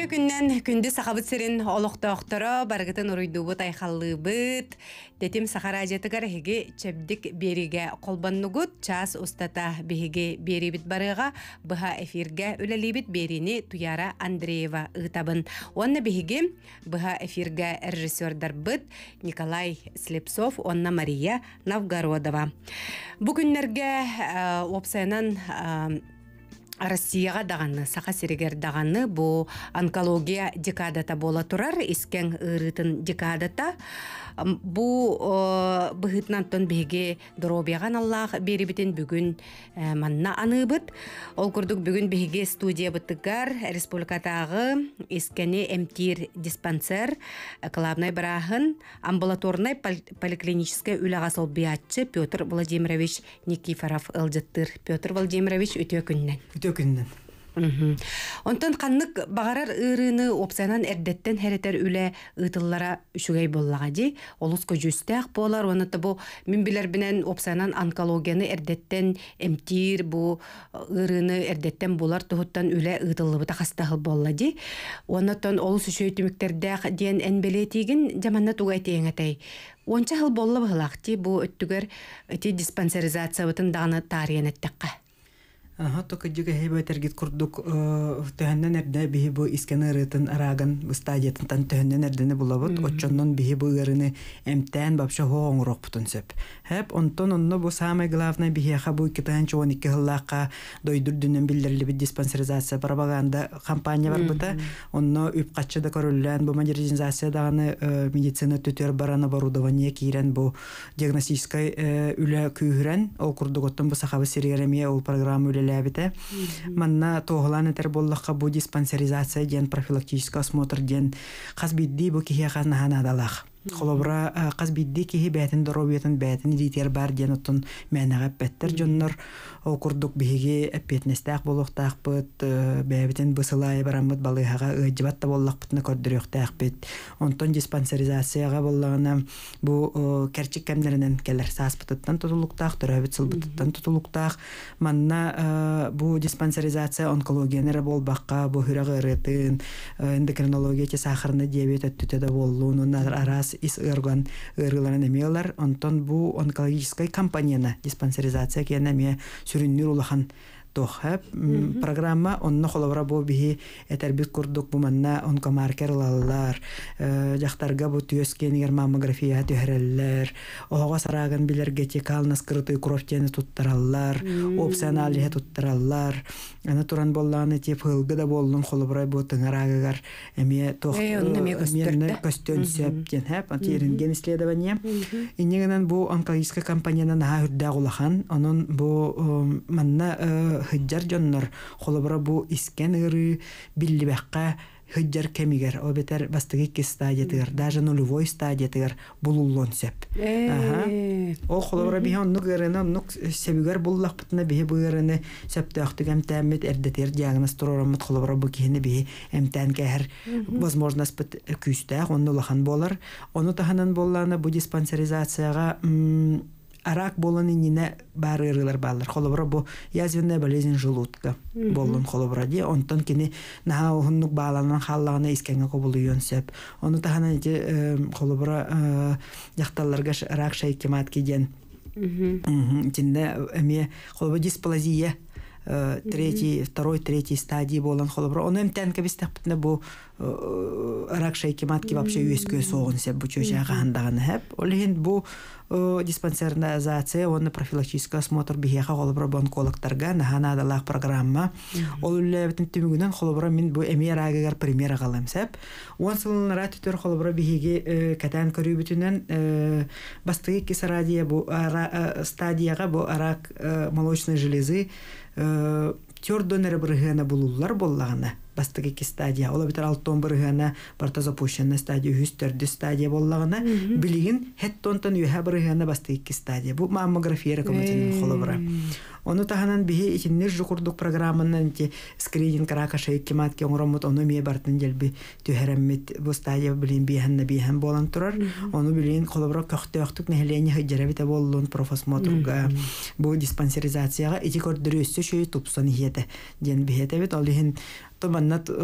Бүтө күннән күндү сахабыт сирин олоқтоқтора баргытын уруйдубут айхаллыбыт. Детим сахара жетігір хеге чәбдік беріге қолбаннугут час устата беге берибит барыға бұға эфирге өлелибит берини Туяра Андреева ытабын. Онна беге бұға эфирге режиссердар бұт Николай Слепцов, онна Мария Навгородова. Бүгіннерге э, опсайнан э, россияга даганы сака серегер даганы бу онкология декадата бола турар искең ырытын декадата бу тон биһиги доробияган аллах берибитин бүгүн э, манна аныыбыт ол курдук бүгүн биһиги студиябытыгар республикатагы искени эмтир диспансер главный э, бараахын амбулаторный поликлиническая үлаға сол биатчы петр владимирович никифоров ылжыттыр петр владимирович үтө күннен үтө Онтон қаннык багарар ырыны опсанан эрдеттен херетер үле ытыллара үшүгей боллага ди. Олуско жүстәк болар, оны бу мин билер менен опсанан онкологияны эрдеттен эмтир бу э, ырыны эрдеттен болар туһуттан үле ытыллыбы та хастахыл болла ди. Онтон олус үшөйтүмүктердә диен энбелетигин жаманна тугай атай. Онча хыл болла бахлакти бу өттүгөр ти диспансеризация бутын даны тарыян Ага, то кэдэ гэйбэтэр гит курдук, э, тэнэ нэрдэ бихи бу искэнэ рытын араган, бу стадиятын тан тэнэ нэрдэ нэ булабыт, отчондон бихи бу ырыны эмтэн бапша хоонг рок бутун сэп. Хэп онтон онно бу самый главный бихи ха бу китэн чон икэ хлака дойдур дүнэн билдирли би диспансеризация пропаганда кампания бар бута, онно үп кэтчэ да көрүлэн бу модернизация даны э, медицина төтөр барана баруда ва нэ кирен бу диагностикай э, үлэ күйрэн, ол курдук оттон бу сахабы сергерэмия ул программа үлэ көрүлээбите манна тоғылан этер боллыққа бу диспансеризация ген профилактический осмотр ген. Каз бидди бу кихе ханаадалах холобура каз э, бидди кихи дұру доробуйатын бар ден оттон мээнэҕэ бәттір дьоннор окурдук курдук биһиги эппиэтнестээх болуохтаахпыт э, бээбитин бысылаай бараммыт балыыхага ыаджыбатта э, боллахпытына көрдүрүөхтээхпит онтон диспансеризацияга боллагына бу э, керчик келер сааспытыттан тутулуктаах төрөбүт сылбытыттан тутулуктаах манна бу диспансеризация онкологиянера болбакка бу хүрэг ырытын эндокринология те сахарны диабет өттүтө да боллуун арас ис орган ырыларын эмиалар онтон бу онкологической компанияна диспансеризация киэнеме сүрүннүр улахан тохап э, программа онно холовра бу бихи этербит курдук буманна онко маркер лаллар э, жактарга бу түйөс кенигер маммография төһреллер ого сараган билергечи скрытый кровь кровтени туттараллар опционал жеһе туттараллар ана туран болланы тип хылгы да болдун холобрай бу тыңарагагар эме тох э, менне көстөн септен хап атиринген исследование инегенен бу онкологическая компаниянан аһа үрдә кулахан онун бу манна хыджар жоннар холобора бу искен ыры билли бакка хыджар кемигер о бетер бастыгы ке стадия тигер даже нулевой стадия тигер булуллон сеп аха о холобора бихан ну гэрэна ну себигер буллах бутна бихи бу гэрэни септе ах тигем тамит эрде тер диагноз торорам мут холобора бу кини би эмтен кэр возможность бу э, кюстэр он нулахан болар оно таханан болларны бу диспансеризацияга арак болон инине баары ырылар баллар холобра бу язвенная болезнь желудка болын холобра ди онтон кини наха ухуннук бааланан халлагына искенге кобулуйон сөп ону тахана ити э, холобра жакталларга э, рак шайкемат киген Тинде э, эме холобра дисплазия Э, третий, второй, третий стадии болан холобро. Оны эмтен кебистек бутна бу э, рак матки вообще үйескө соғын сеп бу чөшәгә хандаган хәп. Ол бу э, диспансеризация, он профилактический осмотр бихеха холобро бу онкологтарга наханадалах программа. Ол үлле битен түмүгүнөн холобро мин бу эмерагагар пример агалам сеп. Он сылын рат түтөр холобро бихеге катан көрүү бүтүнөн бастыгы кисарадия бу стадияга бу рак молочной железы Э, тёр донор бригена булулар боллағына бастыгы ки стадия. Ол бит ал томбур гана барта запущенна стадия, хүстер ди стадия боллагына билигин хет тонтон юха бир гана стадия. Бу маммография рекомендациянын холобра. Ону таханан бихи ичин нер жукурдук программанын ти скрининг карака шай кимат ке оңром мот ону мие бартын делби төһөрөммөт. Бу стадия билин би ханна би хам болан турар. Ону билин холобра кахтыактык нелени хиджерэ та э боллон профос Бу диспансеризацияга ичи кордрыс сөй тупсан хиете. Ден бихетэ бит ал хин томаннат э,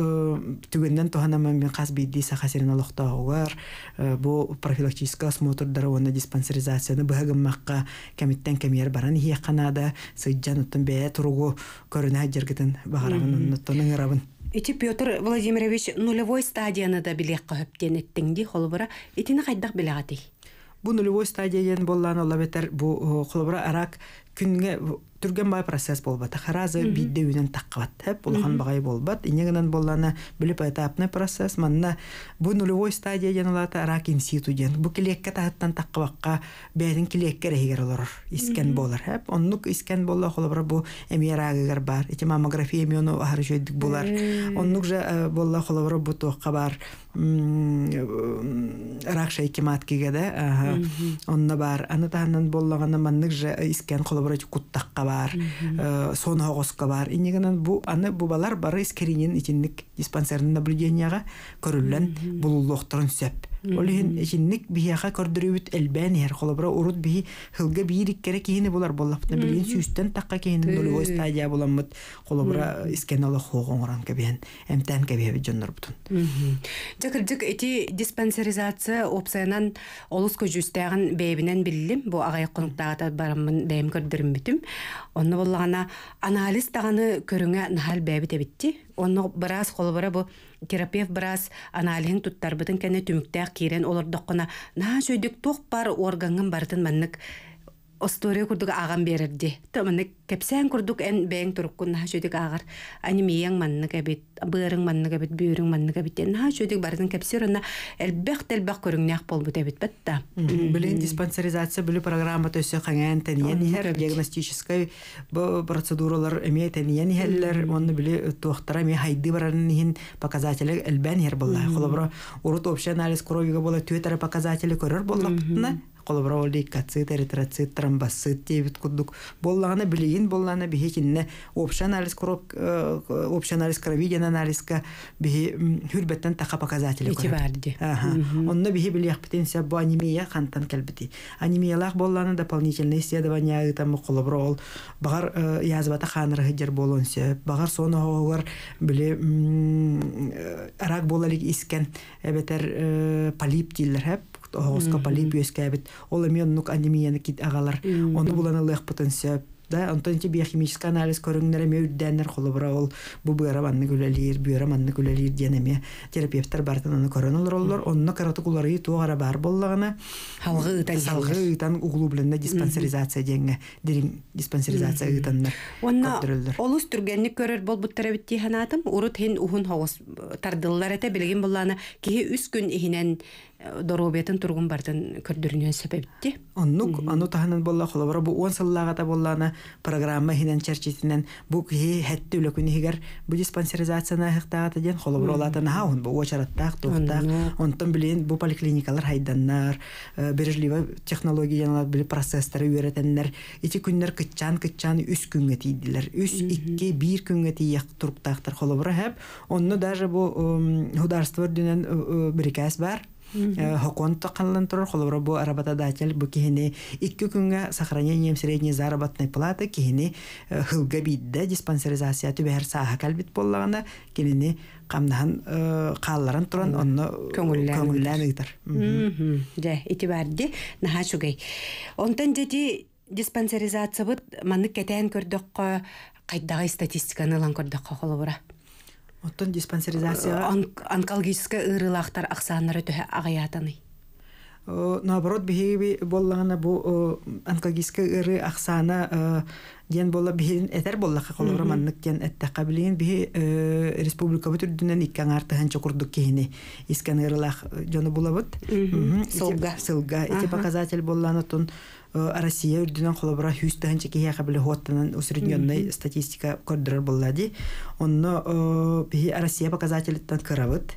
түгеннен туханаман мен хас бейди сахасерин олохтоогар э, бу профилактический осмотр оны диспансеризацияны быгыммакка кемиттен кемиер баран хияканада сыйджан оттон бээ туругу көрүнө жергитин багарамын оттонун ырабын Ити Петр Владимирович нулевой стадияны да билек көптен еттеңди холбора итини кайдак билегатый. Бу нулевой стадиядан боллан олабетер бу э, холбора арак күнге түрген бай процесс болбат харазы бидде үнен таккабат хэп улахан багай болбат инегенен болланы били поэтапный процесс манна бу нулевой стадия деналата рак инситу ден бу килекке тахаттан таккабакка бэдин килекке регер олор искен болар хэп оннук искен болла холобра бу эмирагыгар бар эти маммография мену ахыр жойдик булар э. оннук же э, болла холобра бу тоққа бар рак шайкемат кигеде онна бар аны таханнан боллагана маннык же искен холобра бара куттакка бар э, сон хогоска бар иннигинен бу аны бу балар бары искеринин итинник диспансерный наблюденияга бұл булуллохторун сөп Олин җинник бияха көрдүрүбүт элбән һәр холобра урут би хылга бирик керек кийне булар боллапты билен сүстән такка кейин дөлө стадия буламмыт холобра искенала хогоңран кебен эмтән кебе җоннор бутун. Дәкер дик эти диспансеризация опсаянан олус көҗүстәгән бәйбинен биллим бу агай кунуктагы барымын бәйм көрдүрүм онно Онны буллагана анализ таганы көрүңә нахал бәйби дебитти онно біраз холбара бу терапевт тұттар аналиһин туттарбытын кэнэ түмүктээк киирэн олордоххуна на сөйдүк тоқ бар органгын бартын маннык Остория курдук агам берерди. Таманы кепсен курдук эн бэң туруккун на шөдик агар. Ани мияң манны кебит, бырың манны кебит, бүйрүң манны кебит. На шөдик бардын кепсерына элбэх телбэх көрүңнях болбу дебит бетта. Билен диспансеризация бүлү программа төсө каңан тенен хер диагностическая процедуралар эме тенен хеллер, онны биле тохтара ми хайды барарын хин показатели элбен хер болла. Холобро урут общий анализ крови бола төтөр показатели көрөр болла колобра ол лейкоцит эритроцит тромбоцит дебит куддук боллағына билигин боллағына бихи кинне общий анализ кроп э, общий анализ крови ген анализка бихи хүрбеттен тақа показатели итибарди онно бихи билияқ битенсе бу анемия хантан келбити анемиялах боллағына дополнительный исследование ытамы колобра ол бағар э, язбата ханыры хиджер болонсе бағар соны оғар биле э, рак болалик искен эбетер полип дилер хэп оғосқа полип өскәбит ол эми оннук анемияны кит ағалар оны булан алых потенциал да онтон тебе биохимический анализ көрүңнөр эме үрдәннер холобура ол бу быра манны күлөлир бүйөрө манны күлөлир эме терапевттер бартын аны көрөн олор онно каратыкулары тугара бар боллагына халгы ытан халгы ытан диспансеризация деңе дирим диспансеризация ытаннар онно олус түргенник көрөр болбут терапевт ханатым урут хин ухун хогос тардыллар эте билген булланы кихи үс күн ихинен доробетин тургун бартын көрдүрүнөн себепти оннук ону таһанан болла холобора бу он саллагата боллана программа хинен чарчитинен бу кии хэтти үлөкүн бу диспансеризацияна хыктагата ден холобор олатан ха он бу очараттак туктак онтон билен бу поликлиникалар хайданнар э, бережливе технологиялар бил процесстери үйрөтеннер ити күннөр кытчан кытчан үс күнгө тийдилер үс икки бир күнгө тийяк туруктактар холобора хэп онну даже бу хударство дүнен э, э, бирикас бар хоконто э, ханлантырор холобро бу арабата даачал бу кихини икки күнгө сохранением средней заработной платы кихини э, хылга бидде диспансеризация түбәһер сааха калбит боллагана килини камнахан э, каалларын туран онно көңүллән ыйтар дэ итибарди наха чугай онтон дети диспансеризация бут маны кетен көрдөккө кайдагы статистиканы лан көрдөккө холобура Оттон диспансеризация. Э, онкологическая ырылақтар ақсаныры түхе ағаятаны. Наоборот, бігейбі боллағына бұ онкологическая ыры ақсаны э, ден болла бігейін әтәр боллақа қолығыр маннық ден әттәққа білейін. Бігей э, республика бүтір дүнен иккен артығын чокурдық кейіні искен жоны бұла бұд. Сылға. Эти показатель болланы Россия үрдүнөн холобура хүс тәһен статистика көрдөрөр булла ди. Онно э, би Россия показателиттен кыравыт.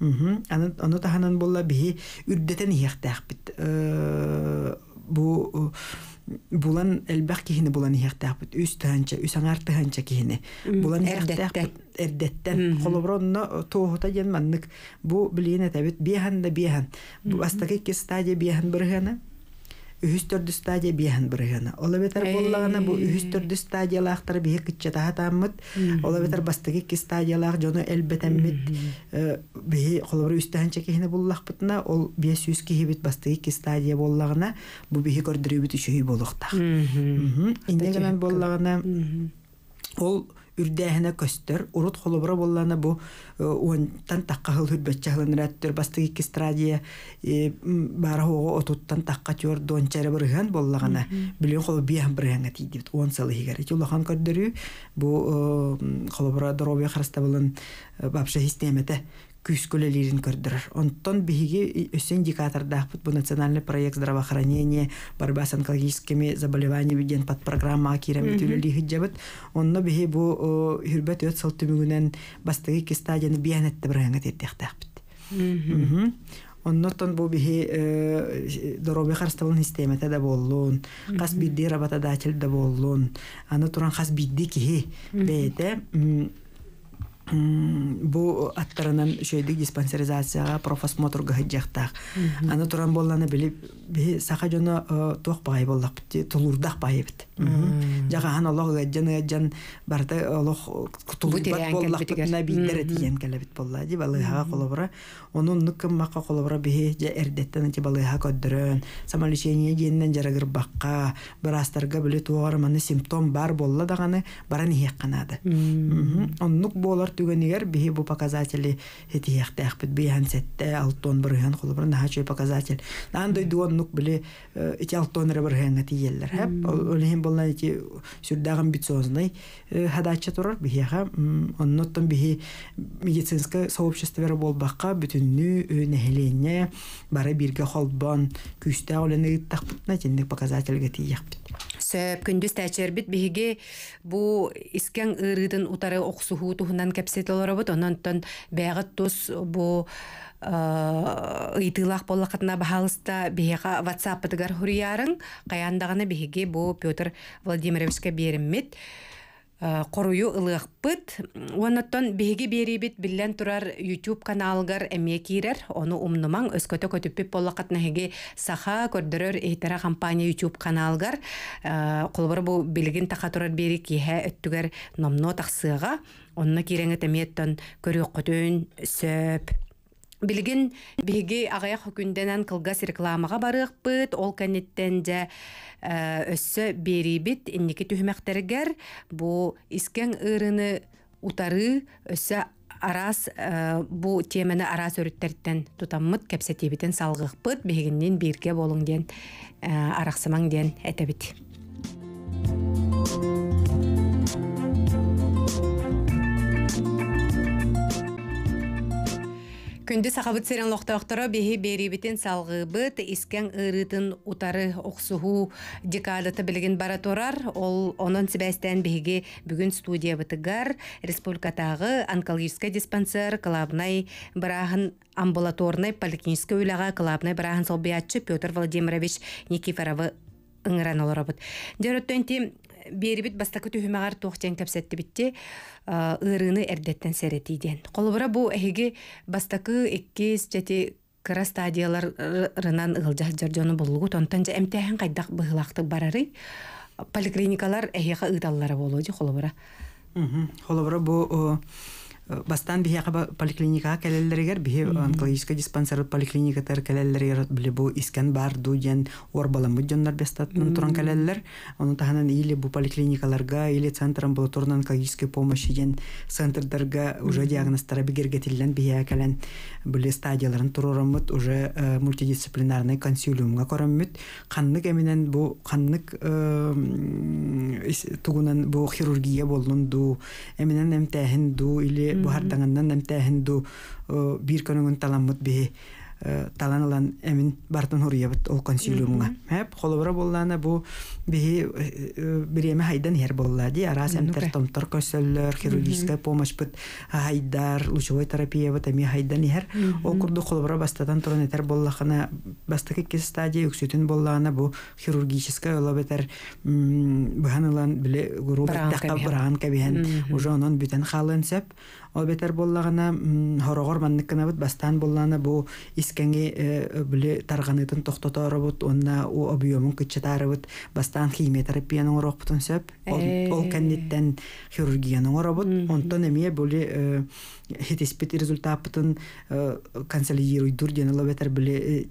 Мм. Аны аны таханан булла би үрдәтен яхтах бит. Э, бу э, булан элбах киһини булан яхтах бит. Үс тәһенчә, үс аңар Булан стадия үһүстөрдү стадия биэхин бырыгана бетер боллагана бу үһүстөрдү стадиялаахтар биһи кытчатаха тааммыт бетер олобетер бастагикки стадиялаах жону элбетэммит биһи холобур үстэхинче кихине буллахпытына ол бие сүүс кихибит бастагикки стадия боллагана бу биһи көрдүрүүбүт үчүһүй болуктах иннегемен боллагана ол үрдәһенә көстөр урут холобра боллана бу э, уонтан такка хыл хүрбәтчә хылынраттыр бастыгы хого отуттан такка таққа дончары бирген боллагана билен хол биям биргәнгә тиди он салы хигәр итү бу э, э, бапша системата күйскөлелерин көрдүрөр онтон биһиги өсөн индикатордаахпыт бу национальный проект здравоохранения борьба с онкологическими заболеваниями диэн подпрограмма киремитүлелихиджабыт онно биһи бу э, хүрбөт өт сыл түмүгүнен бастыгы кистадияны биянетте быраңа тирдиэхтэхпит оннотон бу бихи э, дороби харстабын системата да боллун кас бидди работодатель да боллун аны туран кас бидди кихи бээте бу аттарынан шөйдік диспансеризацияға профосмотрга жақтақ. аны туран болланы біліп, саха жоно э, тоох багай боллакбыт жаға Жағаһан олох ыаджан ыаджан барта олох кутулбат боллахтына биттер тиен келебит болла ди балыһага колобура. Онун ныккым макка колобура бихи же эрдеттен ти балыһа көддөрөн. Самолечение диенден жарагыр бакка, бирастарга биле туарманы симптом бар болла даганы баран иек канады. Оннук болар түгенигер бихи бу показатели хетиехтех бит бихан сетте алтон бирген колобура нахачой показатель. Андай дуоннук биле эти алтон ребергенге тиеллер. Хеп, олехин болан ити сүрдәгән бит сознай э, хадача турар бияга онноттан бихи медицинское сообщество бер болбакка бүтүннү нәһелене бары бирге холбан күстә улене тахпытна тендик показательге тияк сөп күндүз бит биһиги бу искен ырыдын утары оксуһу туһунан кепсетелорабыт ононтон бәгыт тус бу Э, ыйтыылаах боллахытына баһалыста биһиэха ватсаппытыгар хуруярын каяндагына биһиге бу петр владимировичке бериммит коруйу э, ылыахпыт уоноттон биһиги берибит билен турар ютуб каналгар эмие кирер ону умнумаң өскөтө көтүппит боллакатнаһиги саха көрдөрөр эйтере компания ютуб каналгар колбор э, бу билигин така турар бери киһэ өттүгер номно тахсыыга онно кирең этемиеттон көрүөккөтүн сөп Билигин биһиги агаях хүкүнденен кылгас рекламаға барыхпыт, ол кәнеттен дә э, өссө берибит инники түһмәктәргәр бу искән ырыны утары өссө арас э, бу теманы арас өрүттәрттен тутаммыт кепсетибитен салгыхпыт биһигиннен бирге болуң ден э, араксымаң ден Күнді сақабыт серен лоқтауқтыра бейі беребетін салғыбыт искен ырытын утары оқсуғу декадаты білген бараторар, ол онын себәстен бейге бүгін студия бұтығар. республикатағы онкологический диспансер қылабынай бірағын амбулаторный поликлинический ойлаға, қылабынай бірағын солбиятчы Петр Владимирович Никифоровы ыңыран олырабыт. Дәрөттөнті берибит бастакы түһүмәгәр туохтен кепсетти битте ырыны эрдеттен серетиден. Колбара бу эһиги бастакы иккис жети кыра стадиялар рынан ылжах жоржону буллугу тонтан же эмтеһен кайдак быһылактык барары поликлиникалар эһиха ыдаллары болуо же холобура Холобара бу бастан биһиэха поликлиника кэлэллэригэр биһи онкологическая диспансер поликлиника кэлэллэригэр били бу искен бар ор диэн орбаламмыт дьоннар бестаттан туран кэлэллэр таханан или бу поликлиникаларга или центр амбулаторной онкологической помощи диэн центрдерге уже диагносттара бигергетилен биһиэха кэлэн били стадияларын турураммыт уже э, мультидисциплинарный консилиумга кораммыт ханнык эминен бу ханнык э, тугунан бу хирургия болун ду эминен ду или буһартаҥанан эмтээһин дуу э, бир көнөңүн таламмыт биһи э, талан алан эмин бартын хуруябыт ол консилиумга хэп холобора боллана бу биһи э, биреме хайдан хер болла ди араас эмтер томтор көсөллөр хирургическая помощь хайдар лучевой терапия быт эми хайдан ихер ол курду холобора бастатан туран этер боллахана бастакы икки стадия өксөтүн боллана бу хирургическая ола бетер быхан алан биле гуру баттакка быраан кабиһен уже онон бүтен халын сеп ол бетер боллагана хорогор манныкканабыт бастан боллана бу искенге э, бүле тарганыытын тохтоторубут онна у объемун кыччатаарыбыт бастан химиотерапияны оропутун сөп ол кенниттен хирургияны оробут онтон эмие бүле э, хитиспит результатпытын э, консолидируйдур диэн лобетер бүле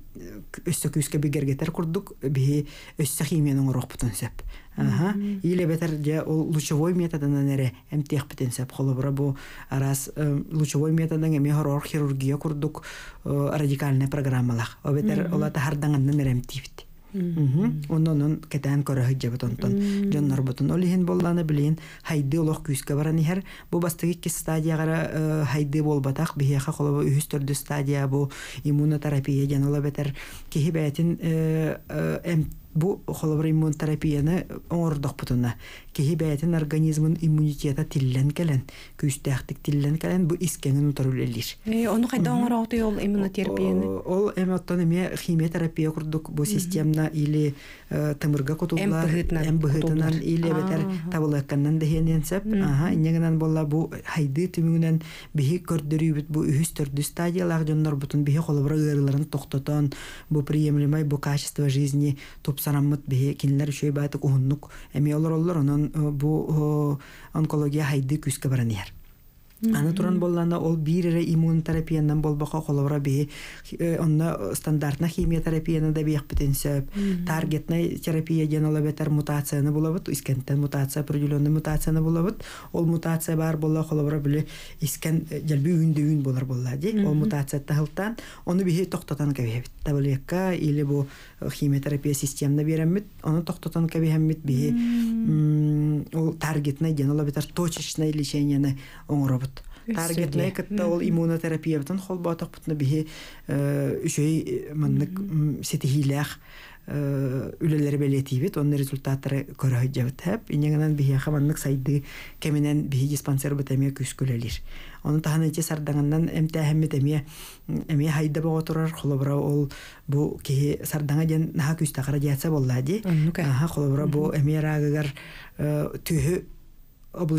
өссө күүскэ бигергетер курдук бии өссө химияны сөп Аха Или бетер же ол лучевой методынан нере эмтех битен сеп холобра бу арас лучевой методдан эме хорор хирургия курдук э, радикальный программалах. О бетер олата хардангандан эре эмтибит. Оннон кетен көрө хыджа бутонтон. Жоннор бутон олихин болланы билин хайды олох күйскө баран ихер. Бу бастыгы ки стадиягара э, хайды болбатах бихеха холобо үһүс стадия бу иммунотерапия жан ола бетер кихи э, э эмтибит бу холобра иммунтерапияны оңордох бутуна киһи бэтин организмын иммунитета тиллен келен күүстэхтик тиллен келен бу искенин утарул элир. Э, ону хайда оңара ол иммунотерапияны? Ол эматтон эме химиотерапия курдук, бу системна или э, тамырга кутулар, эмбыгытынан, или бетер табылыкканнан дехенен сәп, инегінен болла бу хайды түмігінен бихи көрдірүйбіт, бу үхіс төрді стадиялар жоннар бұтын бихи қолыбыра ғырыларын токтотон бу приемлемый бу качество жизни топсараммыт бихи кинлер үшей байтық уннук әме олар олар, бу онкология хайды күскө баран Аны туран боллана ол бирере иммун болбақа қолыбыра бе, онна стандартна химиотерапияны да бейік бітін сөп, терапия ген ола бетер мутацияны болабыт, искенттен мутация, определенный мутацияны болабыт, ол мутация бар болла қолыбыра біле искен э, жалби үйінде үйін болар болла де, ол мутация тахылтан, оны би тоқтатан кәбейбіт, или химиотерапия системна берәммит, оны токтотон кәбиһәммит бии. Ол таргетный ден ол битер точечный лечениени оңоробут Таргетный кытта ол иммунотерапия бутын хол батак бии э, үшей э, мыннык сетихилях э, белетибит, оның результаттары көрәһәҗәбит һәп, инегенән бии хаманнык сайды кеминен бии диспансер бутэмә күскүлелер. Оны таһан эти сардаңынан эмте хэммет эмие хайда бого турар холобра ол бу кии сардаңа ден наха күстә кара диясә болла ди. Аха холобра бу эмие рагыгар э, түһү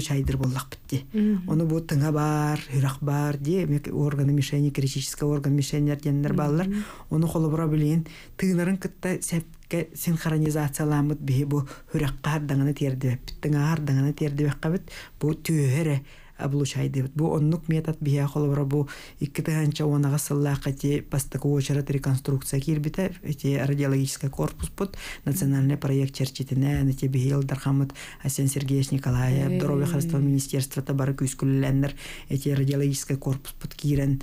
чайдыр боллақ бітті. Оны бұл тыңа бар, хүрақ бар, де, органы мишени, критический орган мишенер дендер балылар. Оны қолы бұра білейін, тыңларын күтті сәпке синхронизацияламыд бігі бұл хүраққа ардаңына терді бәп, тыңа ардаңына терді бәп қабыт, бұл түйірі булучайдыбыт бу оннук метод бия холобора бу икки тыганча онага сыллаакка те бастакуочарат реконструкция кирбите те радиологический корпус бут национальный проект черчитине нете бихил дархамыт асен сергеевич николаев здоровье хозяйства министерства табары күйскүлләннер эти радиологический корпус бут кирен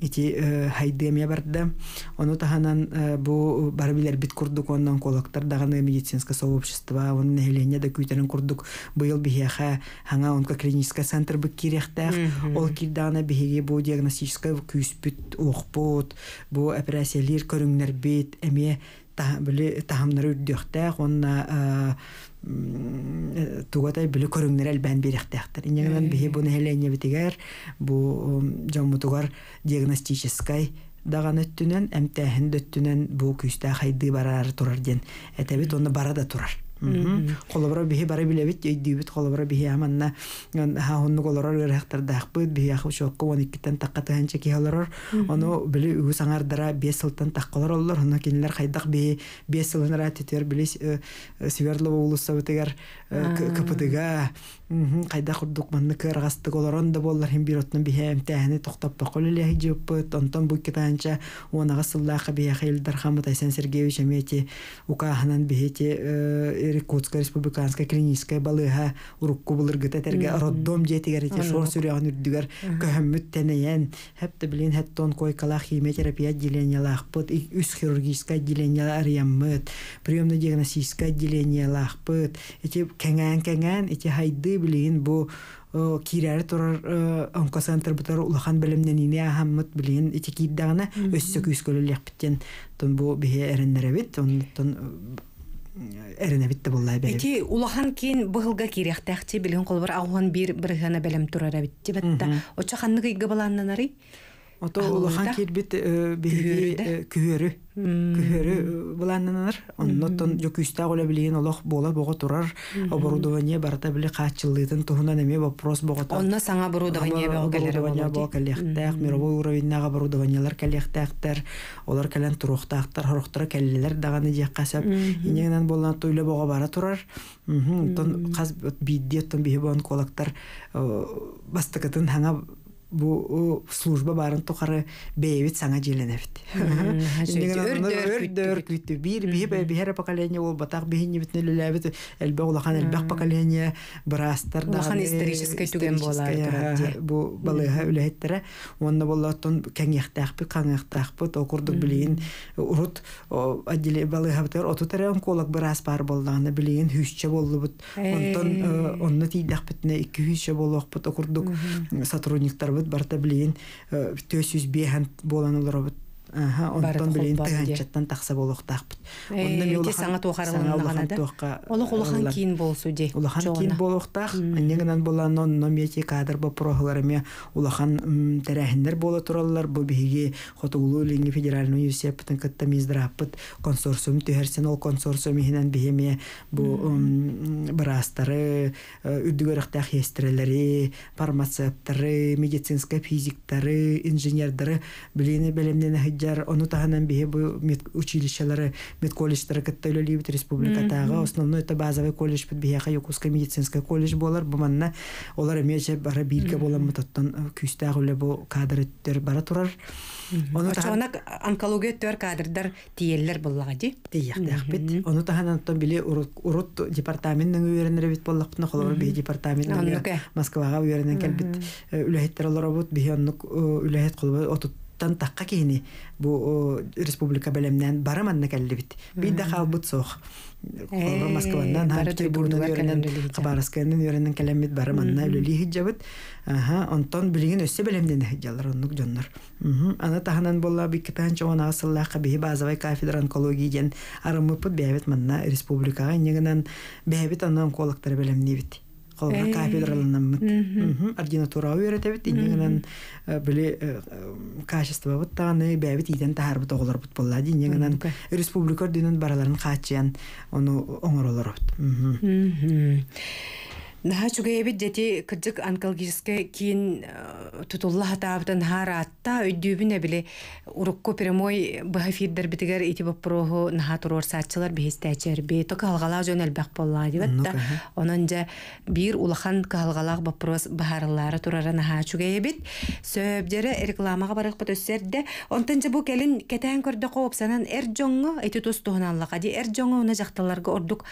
эти э, хайдемия барда ону таханан э, бу барбилер бит курдук ондан колоктар даганы медицинское сообщество онун население да күйтерин курдук быйыл бияха ханга онко клинический центр бы кирехтах ол кирдана бихиги бу диагностическая күспүт ухпут бу операциялер көрүңнер бит эме та биле тамнары дөхтах онна э, тугатай биле көрүңнер ал бан бирехтахтар инеген би буны хелене битегер бу жомбу тугар диагностический даган өттүнөн эмтехин өттүнөн бу күстә хайды барар турар ден этебит бара да турар Холобра бихи бары билебит, дибит холобра бихи аманна ха хонну голорор гәрәхтер дахбыт бихи аху шокко он иккитен такка саңар дара 5 таккалар оллар, хонно кинлер хайдак би 5 тетер биле э, э, Свердлова улусса Қайда құрдық манны көрғастық олар онда да болар хем биротнан бихе әмтәхіне тоқтаппа қолылі әхи жөппіт, онтан бұк кетанча онаға сыллақы бихе қайылдар хамы Тайсан Сергеевич әметі ұқағынан бихеті Иркутска э, республиканская клиническая балыға ұрыққы бұлыр гыта тәрге роддом жетігер еті шор сүріған үрдігер көхімміт тәнейен әпті білін әттон койкала химиотерапия отделение бұт, үс хирургическая отделение арияммыт, приемно-диагностическое отделение лақпыт, эти кәңән-кәңән, эти хайды билигин бу э, кирәре турар онкасан э, тырбытар улахан белемнен ине хаммыт билигин ити киддагына өссө күскөлөлөхпүттен тон бу бихе эреннеребит онтон эренебит да буллай бер. Ити улахан кин быһылга кирехтәхте билген колбар агуан бир биргәне белем турара бит дибәттә. Оча ханны гыбаланнанары. Ото улахан кирбит биһиги күһөрү. Оннотон билген бола бого турар. Оборудование барта биле качылдын туһунан эме вопрос бого турар. Онна саңа оборудование бого бого келехтәк, мировой уровеньнага оборудованиелар келехтәктер. Олар келен турухтактар, хорохтыра даганы бого бара турар. Мм, тон каз биддеттон бу служба барын тухары бейбит саңа жиленебит. Өрдөр күтү бир бибе поколение ол батак бейни битне лелебит. Элбе улахан элбе поколение брастар Улахан исторический түген болар. Бу балыга үлеттер. Онда боллаттан кеңехтак бу каңехтак урут отделе балыга оту бар болдуганы билин хүчче болдубут. Онтон онны тийдак битне 2 окурдук барта билигин төсіз бе болан олоробут Аха, онтон билин тыганчаттан тахса болохтахпыт. Онда мен улахан саңа тоқарылыннагана да. Олох э, улахан кийин болсу де. Улахан кийин болохтах, негенен болан он номияти кадр бо прохларыме улахан тәрәһендер бола тораллар, бу биһиге хотулу линги федеральный университеттен кытта миздраппыт консорциум төһәрсен ол консорциум иһинен биһеме бу брастары, э, үдүгөрөхтәх хестрелери, фармацевттары, медицинская физиктары, инженердары билини белемнен жар ону таһанан биһи бу училищелары медколледждары кыттылыбит республикатагы основной это базовый колледж бит биһи якутская медицинская колледж болар бу манна олар эмече бара биирге болан мытаттан э, күстәгүле бу кадр иттер бара турар Оны онкология төр кадрдар тиеллер буллага ди. Тияк дах бит. Оны таханан тон биле урут департаментнең үеренере бит буллакны холор би департаментнең Москвага үеренен кел бит. Э, Үләһеттер олар бут бияндык э, үләһет кылып отут тан таққа кейни бу республика бәлемнән бары манна кәллебит бидә халбыт сох э, Москвадан һәм Петербургтан йөрәнен Кабарскадан йөрәнен кәләмит бары манна үлели хиҗабыт аһа онтон билеген өссе бәлемнән хиҗалар оннук дөннөр ана таханан болла биккетан чоңа асылла кабиһи базовай кафедра онкологии ден арымыпыт бәбит манна республикага нигенен бәбит анан колоктар бәлемнебит ҡылған кафедраларына мәт. Мм, ординатура үйрәтә бит, ниңгән э, биле э, э, качество бит таны, бәбит идән таһар бит оғлар бит булла ди, ниңгән республика дөнен бараларын хаҗян, аны оңыр Наха чугаебит дети кырдык онкологическая кин э, тутулла хатаабытын харатта өйдүүбүнэ биле урукку прямой бахафиддер битигер ити боппроху наха турор саатчылар бихистечерби то калгалаа жөн элбек болла дибатта онон же бир улахан калгалаах бопрос бахарылары турара наха чугаебит сөбдере рекламага барыкпыт өссерде онтон же бу келин кетен көрдө кооп санан эр жоңго эти тустугуналлака ди эр жоңго уна жакталарга ордук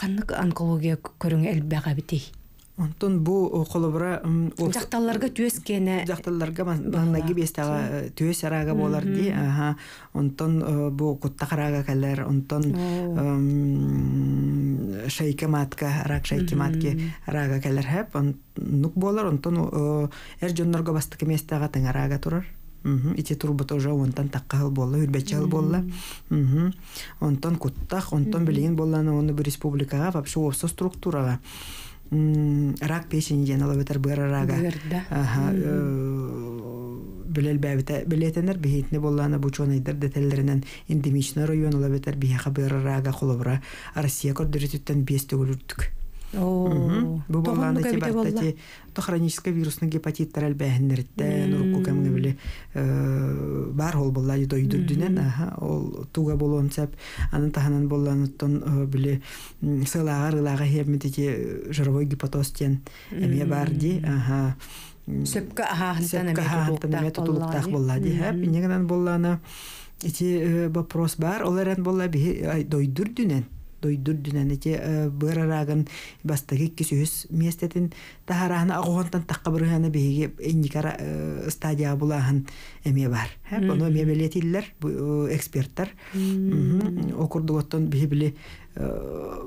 каннык онкология көрүң элбага бити онтон бу холобра жакталларга түөс кене жакталларга багнаги бестага түөс болар ди аха онтон бу кутта карага калер онтон шайка матка рак шайки матки арага калер хеп нук болар онтон эр жоннорго бастык местага тең арага турар ити турбут тоже онтон таккаыл болла үрбетчаыл болла онтон куттах онтон билигин болланы оны бір республикага вообще осы структурага рак песен диен алабытар быра рага билел э, бәбіті білетінер бейітіне болланы бучонайдар детеллерінен эндемичный район алабытар бияха быра рага Россия көрдірі түттен бес Бу баланы те то хронический вирусный гепатит тарал бәһеннәрдән биле бар хол булла ди аха ол туга болон сап анын таханан боллан тон биле сылагар ылага хем тике жировой гепатоз тен эме бар ди аха тутулуктак ди болланы вопрос бар оларен болла би тойдур дүнәнете э, быр арагын бастаги кисүс местетин тахараны агугантан такка биргәне беге эникара э, стадия булаган әме бар. Һәм э, буны мебелетиллер, эксперттер Окурдуготтан бибили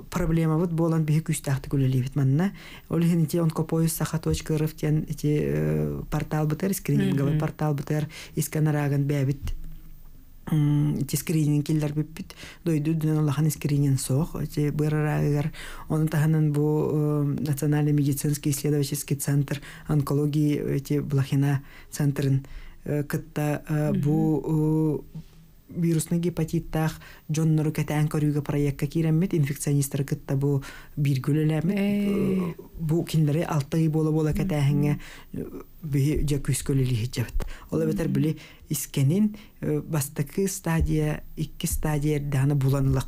проблема вот болан бихи күстахты күлелебит манна олхин ити онко поис сахаточка рыфтен ити портал бытер скрининговый портал бытер исканараган ити скрининг киллер биппит дойду Аллахан скринин сох эти бырарагар он таганан бу э, национальный медицинский исследовательский центр онкологии эти блохина центрын э, кытта э, бу вирусный гепатиттах жоннору кэтэн көрүүгө проектка киреммит инфекционисттер кытта бу биргүлелем э. бу киндери алтыгы бола бола кэтээхиңе биһи жа күскөлилихичебит ол эбетер били искенин э, бастакы стадия икки стадия эрдеаны буланылак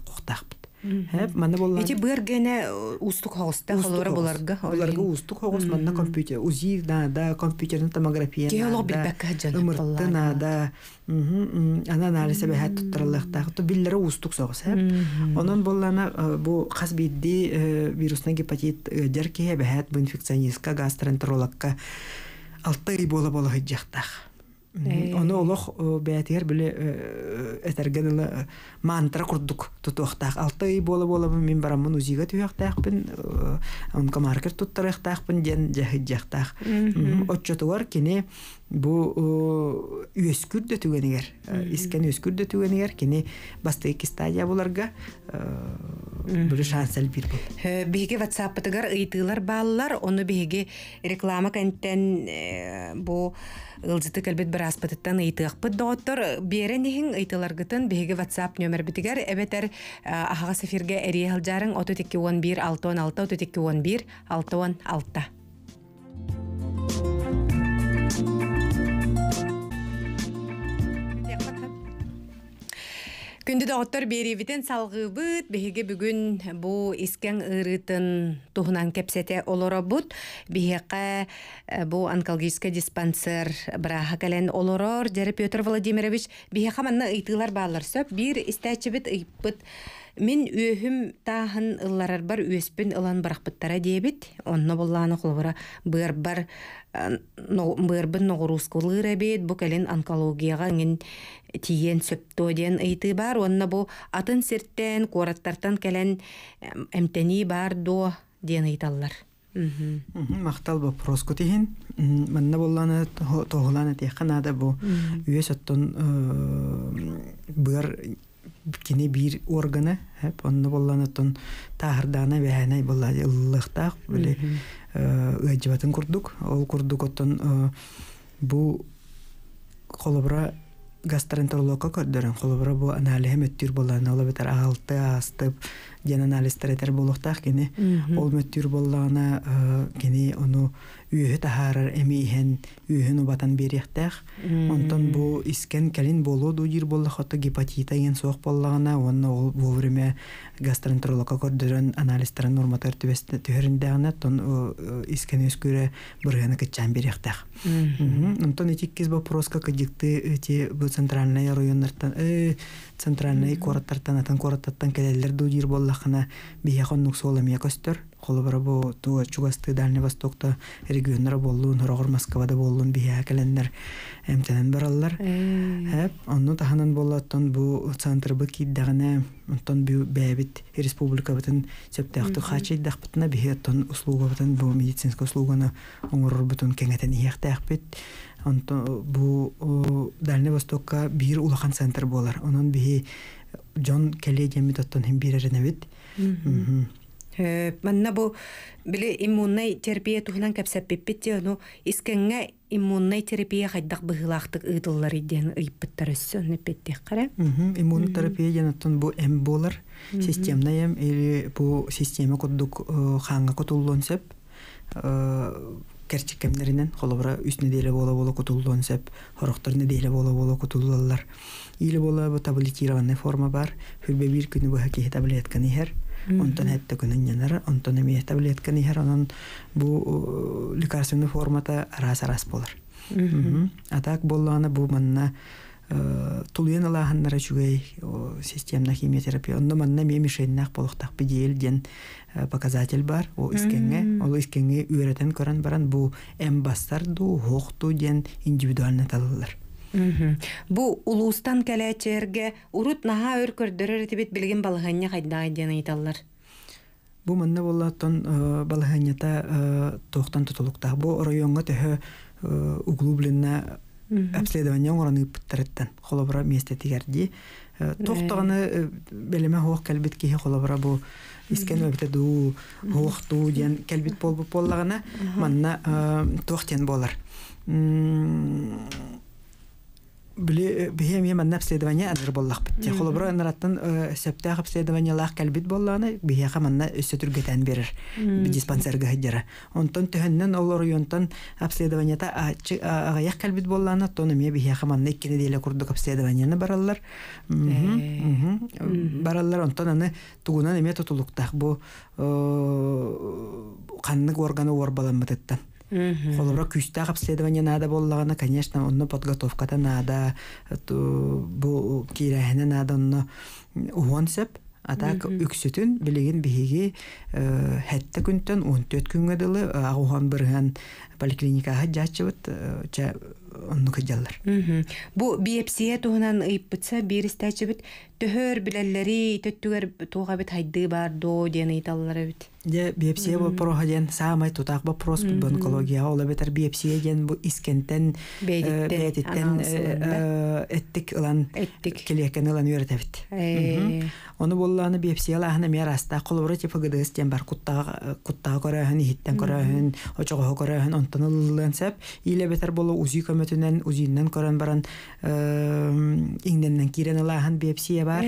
Хэп манна боллар. Эти бергене э, устук хогоста холора боларга. Боларга устук хогос манна компьютер. Узи да да компьютерна томография. Геолог билбекка жана. Умртта на да. Ана анализа бәһәт туттырылыкта. Ту билләре устук согыс хэп. Онан боллана э, бу хас бидди э, вирусна гепатит дерке бәһәт бу инфекционистка гастроэнтерологка алты бола бола хиджахтах. Оны олық бәтер біле ұлы мантра құрдық тұтуқтақ. Алты ұй болып болы мен барамын үзиге бін, ұнқы э, маркер бін, ден жәхіт жақтақ. бар кені бу өскүр да түгенигер искен өскүр да түгенигер кини эки стадия буларга бүлү шансел бир бу биһиги ватсаппытыгар ыйтыылар бааллар ону биһиги реклама кэнтен бу ылжыты кэлбит бир аспытыттан ыйтыахпыт доотор биэрен ихин ыйтыларгытын биһиги ватсап нөмер битигер эбетер ахага эфирге эрие ылжарың оту тикки он бир алты он алты оту тикки он бир алты он алты Күнді доғыттар салғы бұд, беге бүгін бұ ескен ырытын туғынан кепсете олоробут бұд, қа бұ онкологический диспансер бұраға кәлен олорор, жәрі Петр Владимирович, қа манны ұйтығылар бағылар сөп, бір істәчібіт ұйппыт, мен өхім тағын ұлларар бар, өспін ұлан барақпыттара дебіт, онны болланы құлғыра бұр бар, бұр бұр бұр бұр онкологияға тиен ден ыйты бар онна бу атын серттен куораттартан келен эмтени бар до ден ыйталлар мактал бу проску тиһин манна болланы тоголаны тиякана бу үөс оттон э, быар кини бир органы хэп онна болланы тон тахырдана бэхэнэ болла ыллыктак биле э, курдук ол курдук оттон э, бу колобра гастроэнтерологка көрдөрөн холобура бу анализ мен түр болган ол бетер алты астып ген анализдер этер болуктак кини ол мен түр болган э, кини үйе таһарар эмиһен үйһүн убатан бериэхтээх онтон бу искен кэлин болуу дуудир боллах ото гепатита иен суох боллагана уонна ол вовремя гастроэнтерологка көрдөрөн анализдарын норматар түһөрүндэгана тон искен өскүрө быргыны Онтан бериэхтээх онтон этиккис вопроска кыдикты эти центральный районнартан центральный квартал атан квартаттан келелер дуй ер буллахына бия хонның солым я холы бара бу туа чугасты дальний востокта регионнар буллын хорогор москвада буллын бия келәннәр эмтенен бараллар һәп аны таханын бу центр бу киддәгене оттан бу бәбит республика бүтән сәптәхт хачи дахпытна бия услуга, услугадан бу медицинская услугана оңгыр бүтән кеңетен яхтаяк онто бу дальний востокка бир улахан центр болар онон биһи жон келегеми тоттон хим бир эренебит э, манна бу биле иммунный терапия тухунан кепсеппиппит те ну искенге иммунный терапия хайдак быгылактык ыдыллар иден ыйппыттар өссөн эппеттек кара иммунный терапия жанаттан бу эм болар системный эм или бу система куддук ханга кутуллон сеп э, керчик кемнеринен холобра үс неделя бола бола кутулдун сеп хорохтор неделя бола боло кутулдаллар или бола бу форма бар хүрбе бир күнү бу хакихи хер онтон хэтте күнүн онтон бу э, лекарственный формата арас арас болар атак боллана бу манна тулуен алааһыннара чугай системна химиотерапия онно манна мие мишеннах болохтах ден э, показатель бар о искенге ол искенге үйрөтен көрөн баран бу эм бастар ду хохту ден индивидуально талылар бу улуустан кэлээчээрге урут наха өр көрдөрөр билген балыханья хайдаа айталар. айталлар бу манна боллааттон э, балыханьята э, тохтан тутулукта бу районга төһө углубленно обследование оңораны пыттарыттан холобура месте тигэрди э, тоқтағаны э, белеме хоқ кәлбит кихи холобура бу искен өбите ду хоқ дуу диен кәлбит болбу боллагана манна э, тоқтен болар Бли э, бием яман нәпсле дәвәне әдәр булдык. Техолог бер нәрәттән э, сәптә хәпсле дәвәне лах калбит булганы бия хаманна үсә төргәтән берер. Диспансерга хәҗәре. Онтан төһәннән ул районтан хәпсле дәвәнетә агаяк калбит булганы тоны ме бия хаманна икене диле күрдек хәпсле дәвәнене баралар. Мм. Э, баралар онтан аны тугуна нәмәтә тулыкта. Бу ээ органы горганы ор баламыттан холоро күстәк обследование надо боллағаны конечно онно подготовка да надо бу кирәһенә надо онно уон сәп а үксүтүн билеген биһиги э, хәтте күнтөн он төрт күнгө дылы э, агуган бырган поликлиникага жачыбыт э, ча онну кыжалар бу биепсия туһунан ыйыппытса биристәчибит төһөр билеллери төттүгөр тууга бит хайды бар до деэн ыйталлары бит биопсия Де биепсия бу проходен самый тутак вопрос бу онкология ола бетер биопсия ген бу искентен бедиттен эттик ылан эттик келекен ылан үйрөтөбүт. Оны биопсия биепсия лахны мераста кулбуру типа гыдыс ден бар куттага куттага көрөһүн хиттен көрөһүн очогого көрөһүн онтон ыллын сеп иле бетер болу узи көмөтүнөн узиннен көрөн баран иңденден кирен ылахан биопсия бар.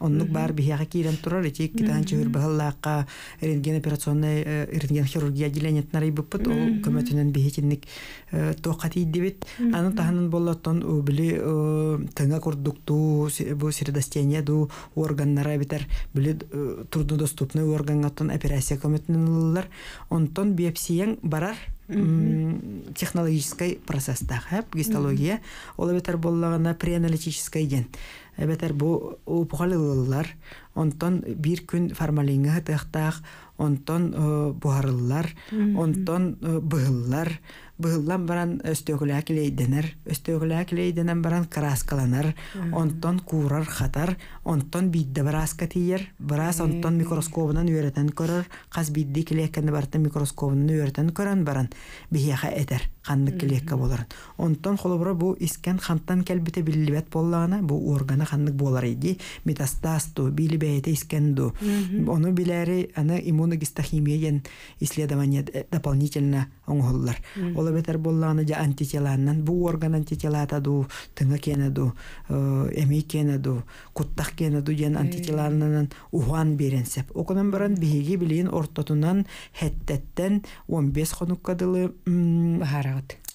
Оннук бар бияга кирен турар эти китан чөйүр бахалла сааққа рентген операционный э, рентген хирургия отделение тнарай быппыт ол көмөтүнөн бехетинник э, тока тийдибит анын таханын боллоттон били э, тыңа курдукту бу средостение ду органнара битер били труднодоступный органгаттан операция көмөтүнөн ылылар онтон биопсияң барар технологический процесстах хэп гистология ол бетер боллагана преаналитической ден бетер бу упухалылылар онтон бир күн формалинга хытыахтаах онтон э, буһарыллар онтон э, быһыллар быһыллан баран өстөгүлää килейденер өстөгүлää килейденен баран краскаланар онтон куурар хатар онтон бидде быраска тиер бырас онтон микроскобунан үөретен көрөр хас бидди килиэккенне барта микроскобунан үөретен көрөн баран бихиэха этер кандык килиэкке болорун онтон холобура бу искен хантан келбите биллибет боллагана бу органа кандык болар иди метастасту билибэйте искенду ону билери аны иммуногистохимия исследование э, дополнительно оңголлар ола бетер болланы жа антителаннан бу орган антителата ду тыңа кене ду э, эми кене ду куттак кене ду жан э. антителаннан беренсеп окунан баран биһиги билин ортотунан хеттеттен он бес хонуккадылы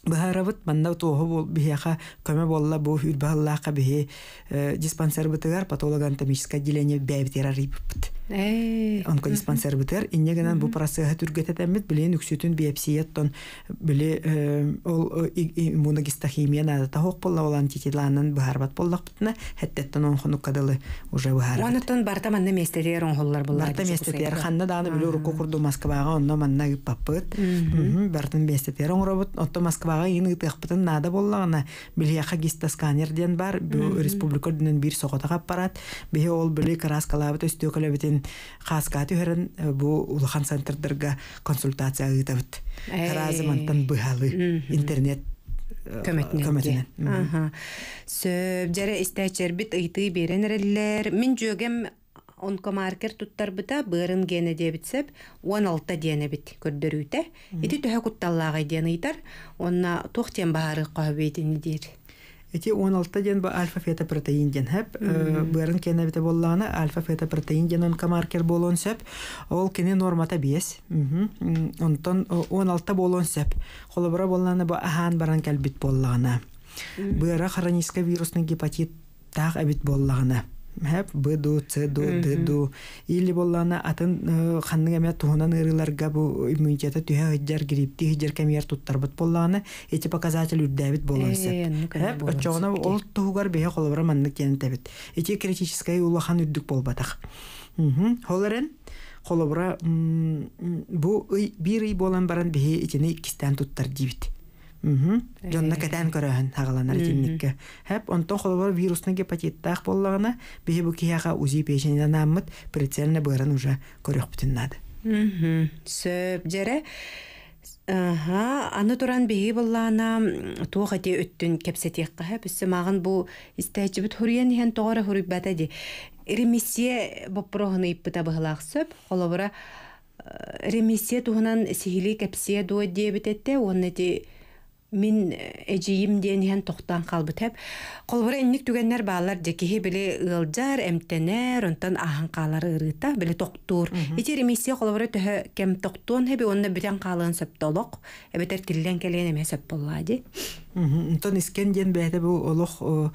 Быһарабыт манна тоһу бол бихеха көмө болла бу үрбаллака бихи э, диспансер бытыгар патологоанатомическое отделение бәбитер арыппыт. Онко диспансер бытыр инне гана бу процесс түргететемит билен үксөтүн биопсияттон биле э, ол э, иммуногистохимия нада тахок болла олан титиланын быһарбат боллакпытна хәттәттен он хунук кадылы уже быһар. Онотон барта манна местелер он холлар булла. Барта местелер ханна даны биле уруку курду Москвага онно манна гыппыт. Бартын местелер он робот отто Москва аға ины тыхпытын нада боллагына билияха гистасканер бар бу республика дүнен бир соготага аппарат бие ол били краскалабыт өстөкөлөбүтин хаска түһөрөн э, бу улахан центрдерге консультация ыытабыт э. разымантан быхалы интернет э, көмөтүнен сөп жаре истечербит ыйты беренереллер мин жөгем онкомаркер туттарбыта бырын гене дебитсеп, 16 дене бит көрдөрүйтә. Эти төһә кутталлагай дене итар, онна тохтен баары кабетин дир. Эти 16 ден ба альфа фета протеин ден хэп, э, бырын кене біті болланы альфа фета протеин ден онкомаркер болон сеп, ол кене нормата бес Онтон 16 болон сеп. Холобора болланы ба ахан баран калбит болланы. Быра хронический вирусный гепатит тақ әбит боллағына. Хэп бду цду дду Или боллана атын э, ханның әмә туһунан ырыларга бу иммунитеты түһә хиджар грипти, хиджар кемияр туттарбыт боллана. Эти показатель үрдәбит боллансып. Хэп очоғына ол туһугар беһе қолыбыра манны кенен тәбит. Эти критическая улахан үрдүк болбатах. Холырен қолыбыра бу бир ый болан баран беһе итене кистән туттар дибит. Мм. Жонна кәтән көрәһін тағаланар динникке. Хәп онтон холовар вирусны гепатиттах боллагына бихи бу кияға узи печенен наммыт прицельно бырын уже көрөк бүтүннады. Сөп жере Ага, аны туран беги буллана туох эти өттүн кепсетиекка хэ бүссе магын бу истечи бит хурьен хен тогора хурып батади. Ремиссия бопрогны иппыта быглаксып, холобора э, ремиссия туһунан сихили кепсия дуо диебитетте, оннети Мин э, эжиим диэн иһэн тохтаан халбыт хэп. Колбура энник түгеннер баалар декиһи биле ылжар, эмтенер, онтан каалар ырыта, биле токтуур. Итер эмисия колбура төһө кем тоқтон хэби онна билен қалын сөптолок, эбетер тиллен келген эме сөп болады Онтан искен диэн бээте бу олох э,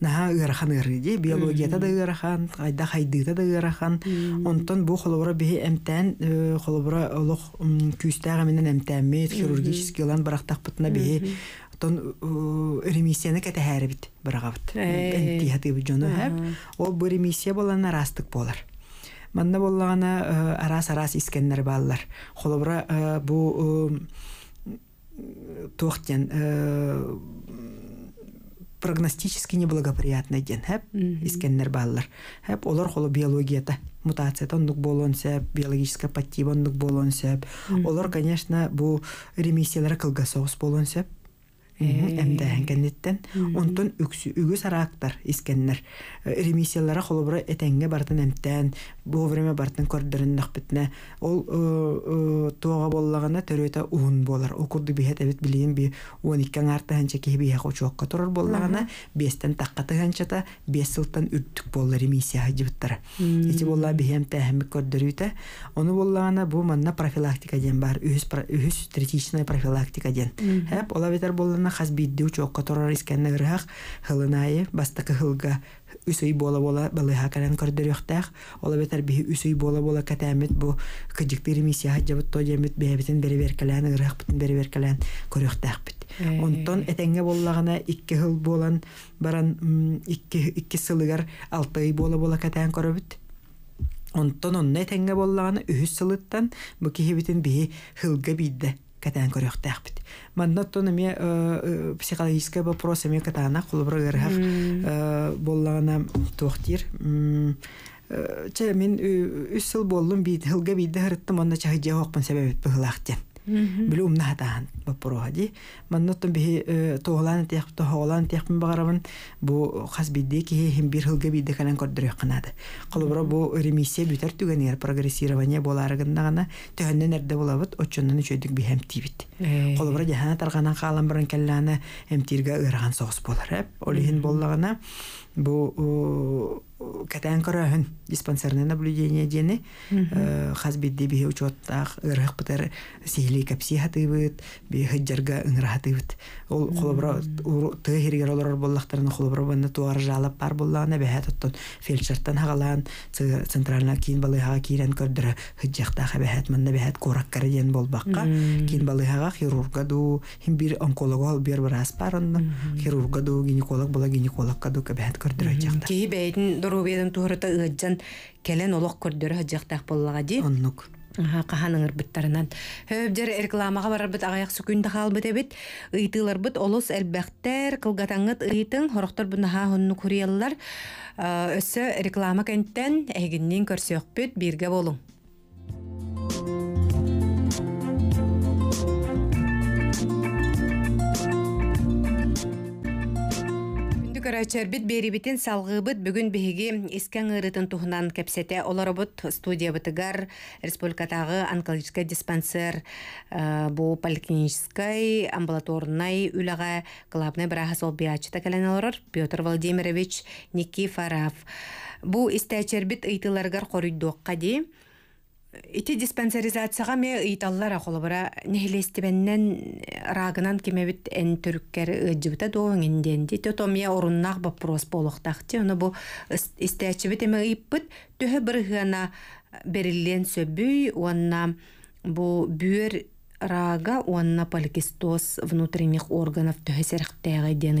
наһа ыарахан ырыди биологията да ыарахан айда хайдыта да ыарахан онтон бу холобура биһи эмтән э, холобура олох күүстэага менен эмтәммит хирургический ылан барахтахпытына биһи тон э, ремиссияны кэтэһээрэбит бырагабыт энтиһатыбы э. жону хэп ол бу ремиссия болана растык болар манна боллагана арас арас искеннер баалар холобура бу туохтен прогностически неблагоприятный ден хэп искеннер баллар хэп олар холо биологията мутацията оннук болон сәп биологическая подтип болон сәп олар конечно бу ремиссиялар кылга соғыс болон эмдээген диттен онтон үксү үгү сарактар искеннер э, ремиссиялара холобура этенге бартын эмтен вовремя бартын көрдөрүннак битне ол э, э, тоға боллагана төрөтө уун болар окурду бихет эбит билиин би он иккең артыганча киһи бихе кочуокка турар боллагана бестен такка тыганчата бес сылтан үрттүк болла ремиссия жыбыттар ити болла бихем тээхемик көрдөрүүтө ону боллагана бу манна профилактика ден бар үһүс стратегичная профилактика ден хэп ола бетер боллана ханна хасбидди учокка торор искенне ырыхах хылынайы бастакы хылга үсөй бола бола балыха кэлэн көрдөрөхтэх ола бетер биһи үсөй бола бола кэтэмит бу кыдьыктыри мисиаха жабыт тоҗемит бэбитин бериберкелэн ырыхах бутун бериберкелэн көрөхтэхбит э. онтон этеңге боллагына икки хыл болан баран икки икки сылыгар алтый бола бола катан көрөбүт онтон онна этеңге боллагына үһүс сылыттан бу киһибитин биһи хылга бидде катан көрөх тахпит. Манна тоны ме э, э, психологическая вопрос ме катана хулбра гырхав э, боллагана тохтир. Чэ мен үс сыл болдым бит, хылга бит дәрттем, онна чахи жавапын сәбәбет быглахтен. Били умна хатаан баппуругади. Маннотон бихи тоолан тияк тоолан тияк мен багарабын бу хас бидде ки хим бир хылга бидде канан көрдүрөк канады. Кылыбыра бу ремиссия бүтөр түген ер прогрессирование боларыгында гана төннөн эрде булабыт, очоннон үчөйдүк би хем тибит. Кылыбыра жахана тарганан калам бирен келланы эмтирге ырган согус болар. Олихин боллагына бу кәтән кыраһын диспансерное наблюдение дене э, хазбит ди бихи учоттах ырых бытар сихли би хыджарга ыңыр ол холобро тыгергер олорор боллактарын холобро банна туар жалып бар боллана бәһә тоттон фельдшертан хагалан центральна кин балыга кирен көрдүр хыджакта хабәһәт манна бәһәт корак карден болбакка кин балыга хирурга ду хим бир онколог ол бир барас онно хирурга ду гинеколог бола гинекологка ду кабәһәт көрдүр хыджакта Рубиядан туһрата ыҗҗан келен олоҡ көрдөр һәҗәк буллага ди. Оннук. Аха, каһаның ирбиттарынан һәп җир рекламага барып бит агаяк сүкүндә хал бит әбит. Ыйтылар бит олос әлбәхтәр, кылгатаңгыт ыйтын һорыҡтар буны ха һонны күрәләр. Ә реклама кенттән әгәннең күрсәк бит бергә булың. Бүкәрәчәрбит беребитин салгыбыт бүгін биһиги искән ырытын туһунан кепсете олоробут студия бытыгар республикатагы онкологический диспансер э, бу поликлинической амбулаторнай үләгә главный браха сол биачта каленалорор Петр Владимирович Никифоров. Бу истәчәрбит ыйтыларгар корыйдоққа ди Ити диспансеризацияға ме ыйталлар ақолыбыра нехилестібеннен рагынан кемебіт ән түріккер ыджыбыта доуын енденді. Төтомия орыннақ бапрос болықтақты. Оны бұ істәчібіт әме ұйыппыт, түхі бір ғана берілген сөбүй, онна бұ бүйір рага, онна поликистоз внутренних органов түхі сәріқтәғі ден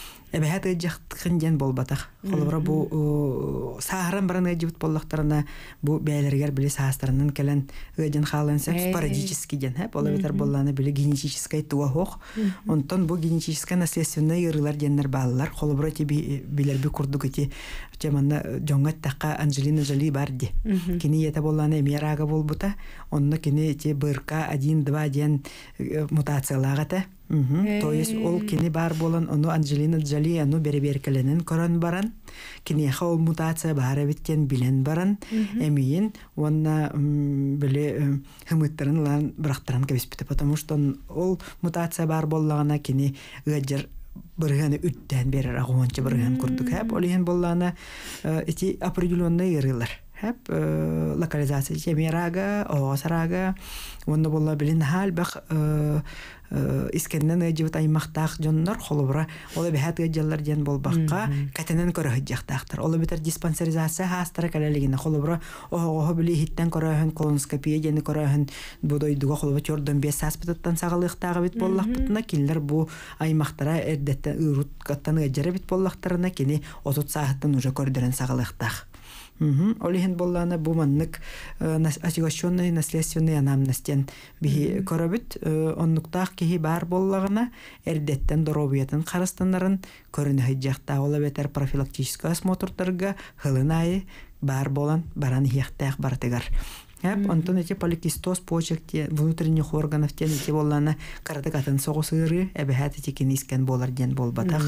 эбэһэ тыйджахтыкын диэн болбатах холобура бу э, сааран баран ыйджыбыт боллохтарына бу бээлергер били саастарынан келен ыйдин хаалынса спорадический диэн хэп олабитар болланы били генетическая туохох онтон бу генетическая наследственная ырылар диэннер баалылар холобура ти э, билерби курдук ити жаманна э, жоңгат таққа анжелина жоли бар де кини ете болланы эмерага болбута онно кини те бырка один два диен та то есть ол кини бар болан ону анжелина джоли бере береберкеленен көрөн баран кинеха ол мутация баары биттен билен баран эмиин онна биле э, хымыттарын лан бырактаран кебиспите потому что ол мутация бар боллагана кини ыжыр бырыганы үттән берер агуанчы бырыган курдук хәп олиен боллана э, эти определенные рылар Хэп локализация темирага, оосарага, онда болла билин халбах искеннен эдибит аймактах жоннор холубра ол бехат гыдяллар ден болбакка катенен көрө хыдяктахтар ол битер диспансеризация хастара калелигине холубра ого били хиттен көрөһөн колоноскопия ден көрөһөн будой дуга холуба чордон бес саспитаттан сагалыктагы бит боллахпытына киллер бу аймактара эрдеттен ырут каттан эджере бит боллахтарына кини отут саахтан уже көрдөрөн сагалыктах Олиһин боллана бу маннык осигощенный э, наследственный анамнестен биһи көрөбүт э, оннуктаах киһи баар боллагына эрдеттен доробуятын харыстанарын көрүнө хыджакта ола бетер профилактический осмотртарга хылынайы баар болан баран хиэхтээх бартыгар Эп, онтон эти поликистоз почек те, внутренних органов те, эти боллана карата катын соғысыры, әбәхәт эти кинискен болар ден болбатақ.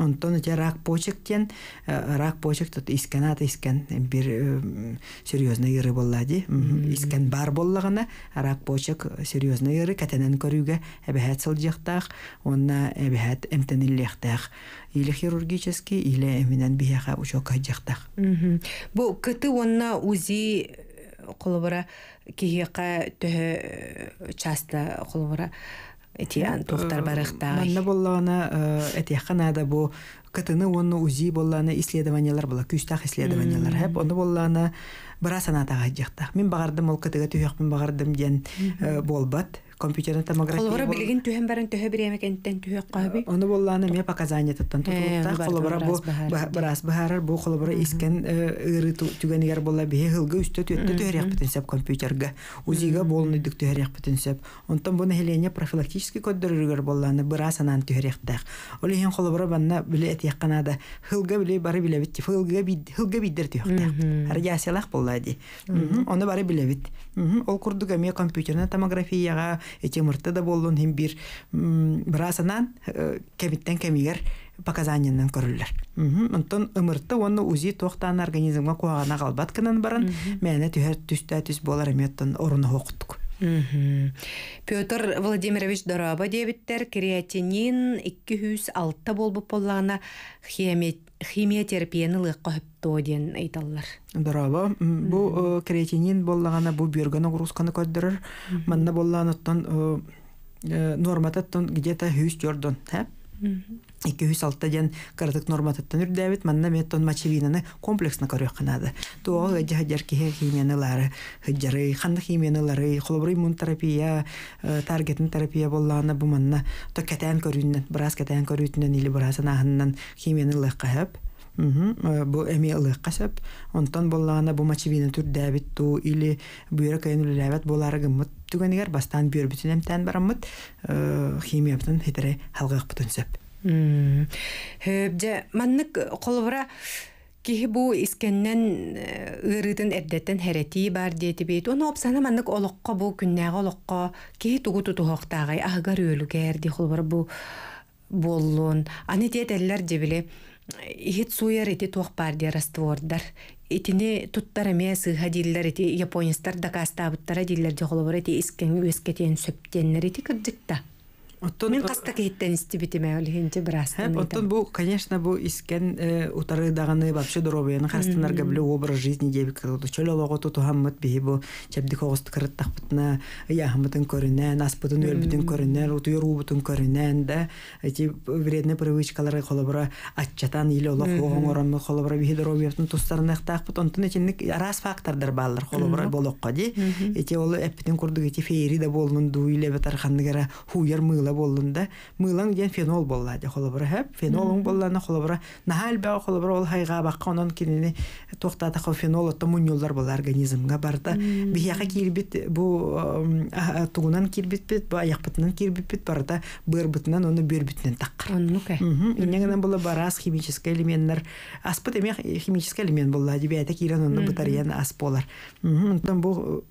Онтон эти рак почек тен, э, рак почек тот искен ат искен бир э, серьезный ыры боллади. Искен бар боллагына рак почек серьезный ыры кәтенен көрүгә әбәхәт сылжақтақ, онна әбәхәт эмтениллектақ. Или хирургический, или әмінен бияға учок жақтақ. Бу кыты онна узи қолыбыра киһиэка төһө часта қолыбыра этиян тухтар барыхта манна боллагана этияхана бу кытыны онны узи болланы исследованиялар була күстах исследованиялар хэп оны болланы бара санатага жакта мен багардым ол кытыга түйөк багардым ден болбат компьютерная томография. Олвара билеген төһөн барын төһө бирәм икән тән төһө каһби. Э, Аны булланы мен показания тоттан тотулда. Олвара бу бирас баһарар бу олвара искен э, ыры түгәнгәр була бие гылгы үстә төттә төһәрәк бүтән компьютергә. Үзигә булны дик Онтан буны хеленя профилактический код дөрүгәр булланы бирас анан төһәрәк тәк. Оле хен олвара банна биле әти якына биле бары биле бит. Гылгы бит бит бары биле Ол томографияга Э, мырты да болун хим бир брасанан э, кемиттен кемигер показаниянан көрүллөр онтон ымырты оны узи тохтан организмге куагана калбат кынан баран мээне түс болар эми оттон оруна Петр Владимирович Дораба дебиттер креатинин 206 болбып поллана химия терапияны лыкка оден айталлар. Дораба бұл э, креатинин боллагана бұл бюрганы грузканы көддөрөр. Манна болланыттан э, э, нормататтан где-то 100 дёрдон, ха? эки үс алта ден кырдык норматыттан үрдәбит манна меттон мочевинаны комплексно көрөкканады туогы жахадяр кихе химиянылары хыджары ханды химиянылары холобры иммун терапия э, таргетин терапия боллааны бу манна то кэтэн көрүүннен бираз кэтэн көрүүтүнөн или бираз анахыннан химиянылык кахып э, бу эми ылык касап онтон боллаана бу мочевина түрдәбит ту или бүйрө кайнулулабат болары гыммыт түгенигер бастан бүр тән бараммыт э, химия бутун хитере халгык бутун сөп Хөбде, маннык қолыбыра киһи бу искеннен э, ырытын эрдеттен херети бар диэти бейт ону опсана маннык олоққа бу күннәғы олоққа киһи тугу тутухоқтағай агар өлүгер ди холбар бу болун. аны диэт эллер дебиле Ихит суяр ити туох бардия раствордар. Итини туттар эме сыйха диллер ити японистар дакастабыттара диллер дихолобор ити искенги сөптеннер ити кырдыкта. Мен қаста кейттен істі бітіме өлігенде бірастан. Оттон бұл, конечно, бұл искен ұтарыдағаны э, вообще дұробыяны қастанарға білі образ жизни деп кілді. Чөл олығы тұту хаммыт бейі бұл, чәбді қоғысты кіріт тақпытына, яхмытын көрінен, аспытын өлбітін көрінен, ұтыйыр ұбытын көрінен, да, эти вредны привычкалары қолыбыра атчатан елі олық оған би қолыбыра бейі дұробыяптың тұстарына ақтақпыт, онтын әчен рас фактордар балыр қолыбыра болыққа де, эти ол эптин көрдік, эти фейри да болының дуйле бетархандығара хуяр мыл кыла боллунда мылаң деген фенол болла де холобура хэп фенолуң боллана холобура нахал бага холобура ол хайга бакка онон кинини токтата хо фенол отто муньоллар болла организмга барда бияка кирбит бу тугунан кирбитпит бу аяқпытынан кирбитпит барда бырбытынан оны бербитинен таккар оннука бола була барас химический элементтер аспыт эме химический элемент болла дебиэте кирен онно бытарыян ас болар онтон бу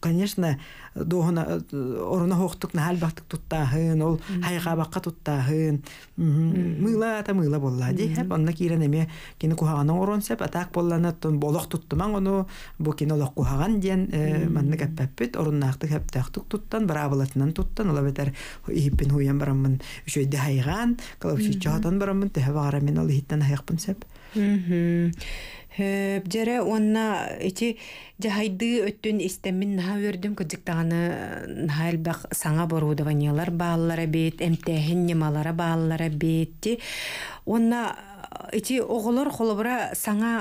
конечно доғына э, орына хоқтык на хәл бахтык тутта хын ол хайга бакка тутта хын мыла та мыла болла ди хэп. онна кирен эме кине кухагана орон сеп атак болланы тон болок туттыман ону бу кине олок кухаган диен э, манны кәппәппит орынна ахтык хәп тахтык туттан бара болатынан туттан ола бетер ипин хуян барамын үшөйде хайган калып чичатан барамын тәһә бара мен ол хиттан хайкпын сеп Höbjere онна iti jahaydı öttün istemin naha ördüm kıcıktağını halbak sana borudavaniyalar bağlılara бет, emtehin немалар bağlılara бетті. Онна ити оголор қолыбыра саңа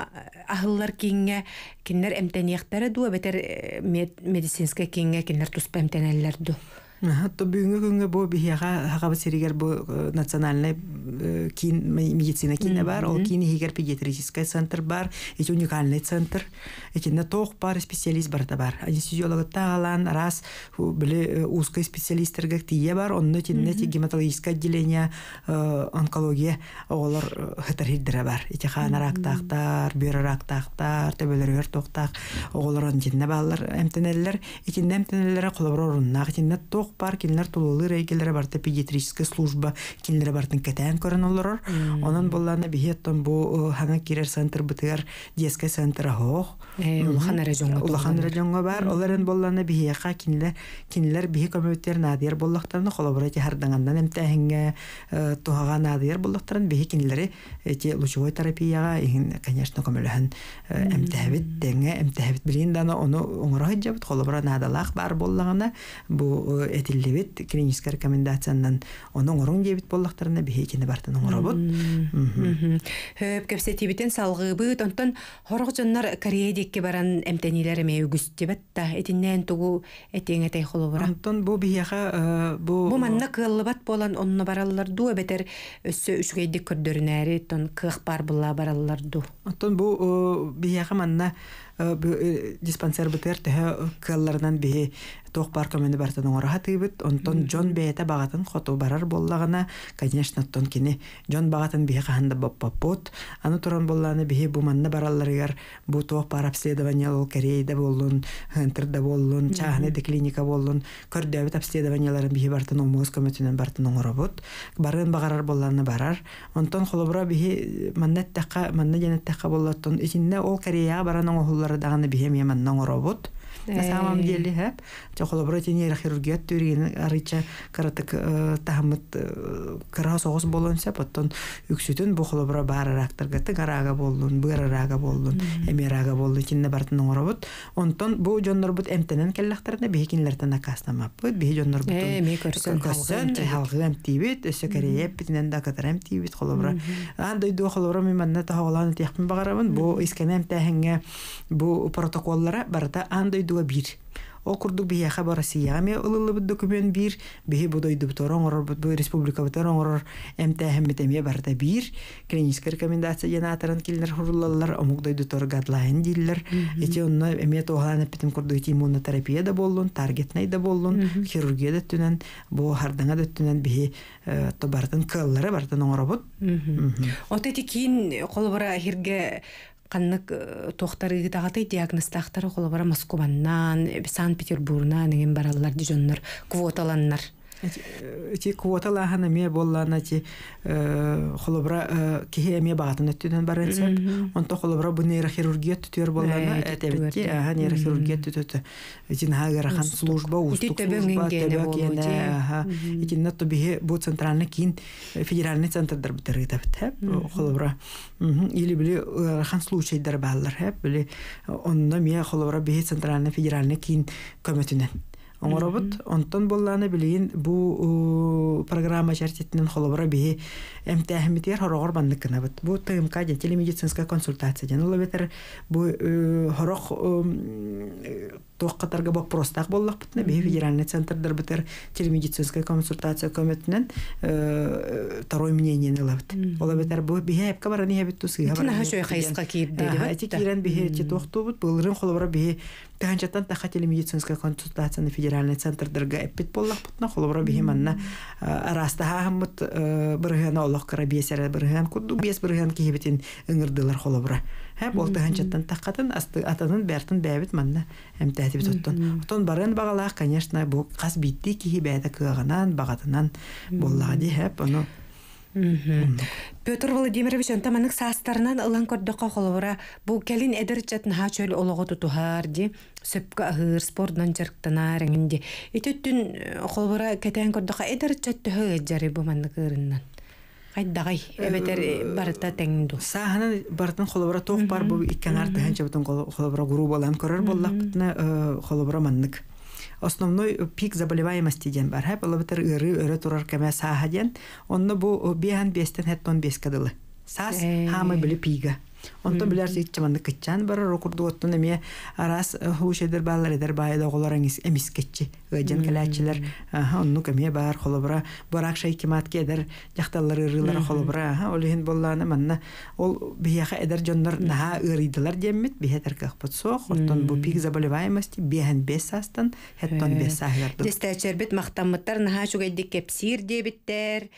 ахыллар кинге киннер эмтенияхтары дуа бетер медицинска то бүгүнгү күнгө бу бихияга хагабы сиригер бу э, национальный э, кин медицина кине бар ол кин хигер педиатрический центр бар эти уникальный центр эти тоқ бар специалист бар та бар анестезиолог тагалан раз биле э, узкий специалисттерге тие бар онно тинне гематологическое отделение онкология олар хатариддере бар эти хана рактактар бүйрө рактактар төбөлөрөр токтак олар он тинне баллар эмтенеллер итинде эмтенеллер колоброруннак олох пар кинилер тулуулы рейгелер барта служба кинилер бартын кетен көрөн олорор онан боллана бихеттон бу э, хана кирер центр бытыгар детский центр хох лахан э, районга улахан районга бар оларын боллана бихияка кинлер кинилер бихи көмөттер надир боллактарына коллаборация тихардангандан эмтехинге э, тухага надир боллактарын бихи кинилери эти лучевой терапияга конечно көмөлөһөн эмтехебит деңе эмтехебит билин дана ону оңорохит жабыт холобура надалах бар боллагана бу этиллевит клинический рекомендациянан оның урун дебит боллахтарына бехекене бартын урун бот. Хөп кәсәти битен салгы бу тонтон хорыгы жоннар Корея дикке баран эмтенилер мәугүс дип атта тугу этиңә тай холы бара. Тон бу бияха бу бу э, манна кылбат болан онны баралар ду әбетер өссө үшгә дик көрдөрнәри тон кыхбар булла баралар ду. Тон бу бияха манна Э, э, диспансер бытер тэһэ кылларынан биһи тоох бар көмөні бартын оңораха тыйбыт онтон жон бээте бағатын хоту барар боллагына конечно тон кини джон бағатын бие каханда баппапот аны туран болланы бе буманна баралларыгар бу тоох пара обследование ол кореяда боллун хынтырда боллун клиника боллун көрдөбүт обследованияларын бе бартын омуус көмөтүнөн бартын оңоробут барын бағарар болланы барар онтон холобура бие маннаттака манна жанаттака боллоттон итинне ол кореяга баран оңохулла олардаганы биһем яманнаң робот На самом деле, хэп. Тохолобрати нейрохирургия түрин арыча э, э, каратык тахмыт кыра соғыс болонса, потом үксүтүн бу холобра бары рактарга тыгарага болдун, бырарага болдун, эмерага болдун, кинне бартын оробот. Онтон бу жоннор бут эмтенен келлахтарына бехинлерден акастамап. Бут бе жоннор бут. Э, ме көрсөн халгын, халгын тибит, өсө кереп битинен да катарам тибит холобра. Андай до холобра мен манна тахаланы тяхмин багарабын. Бу искенем тәһәнгә бу протоколлара барата андай ытыла бир. окурдук курдук бияха барасияме ылылыбыт документ бир, бихи бодойду буторон республика барда бир. Клиническая рекомендация янатарын киллер хуруллалар омугдойду торгадлайын диллер. Эти онна эме тогаланып битим курдук иммунотерапия да боллун, таргетный да боллун, хирургия да бу хардаңа да э, бартын оңоробут. от эти кийин колбара хирге Э, тохтар тохтары диагноз диагностахтары бара москваннан э, санкт петербургнан эген бараллар дижоннор квоталаннар Эти квота лаһана ме боллана ти холобра кихе ме баатын өттүнөн барынсеп. Онто холобра бу нейрохирургия түтөр боллана этебетти. Аха нейрохирургия түтөтө. Эти нагара хан служба усту служба тебекене. Аха. Эти нато бихе бу центральный кин федеральный центрдар битеритеп. Холобра. Или били хан случай дарбалар. Хеп били онда ме холобра бихе центральный федеральный кин көмөтүнөн оңоробут онтон болланы билигин бу программа чертитинен холобора бии эмтээхимитигер хорогор баннык кынабыт бу тмк же телемедицинская консультация ден улабетер бу э, хорох э, туохкатарга боллақ бұтына бе федеральный центрдар бытер телемедицинская консультация көмөтүнен э, второй мнение нылабыт бұл бу бихепка баран иебит тусыга баран тинахашой хайыска киирдеди эти кирен бихечи тохтубут былырын холобора бихи таханчатан таха телемедицинская консультацияны федеральный центрдарга эппит боллахпытына холобора бихи манна арастаха э, хаммыт э, бырыгана олохкара биесере бырыган кудду бес бырыган киебитин ыңырдылар холобора Һәм ол тыһанчаттан тахкатын атанын бәртін бәбит манна һәм тәтип тоттон. Отон барын бағалақ, конечно, бу қас битти киһи бәдә кыганан, бағатынан боллага ди һәп оны Петр Владимирович антаманың састарынан ылан көрдөкө холобора бу келин эдер чатын хачөл олого тутухар ди сөпкө агыр спортдан жарктана реңинди итүттүн э, холобора кетен көрдөкө эдер чатты хөөжери бу мандыкырынан хайдагай э, эбетер э, барыта теңду саһаны бартын холобра тоох бар бу иккен артыхан чабытын холобра групп алан көрер боллак бутна э, холобра маннык основной пик заболеваемости ден бар хэп алабытар ыры өрө турар кеме саха ден онно бу бихан бестен хеттон бескадылы сас хамы биле пига Онтон билер сит чаманды кытчан барар окурду оттун эме арас э, хушедер баллар эдер байда оголоран эмис кетчи. Ыжан келачилер онну кеме бар холобра барак шайкимат кедер жакталлар ырылар холобра олихин болланы манна ол бияха эдер жоннор наха ырыдылар деммит бихетер кахпат сох онтон бу пик заболеваемости бехен бесастан хеттон бесахлар. Э. Дестачербит мактаммыттар наха чугайдик кепсир дебиттер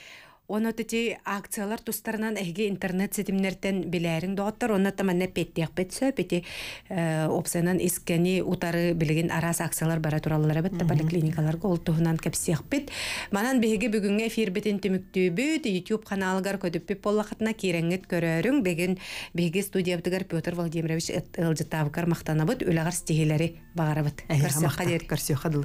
онотити акциялар тустарынан эхге интернет сетимнертен билерин доттор онотта манна петтиях бетсе пети э, опсенан искени утары билигин арас акциялар бара тураллар бетте поликлиникаларга ол туһунан кепсиях бит манан биги бүгүнгө эфир бетин түмүктүүбүт youtube каналгар көдөппүп боллахатына киреңит көрөрүң беген биһиги студиябытыгар петр владимирович ылжытабыкар э, мактанабыт үлагар стихилери багарабыт э, көрсөкка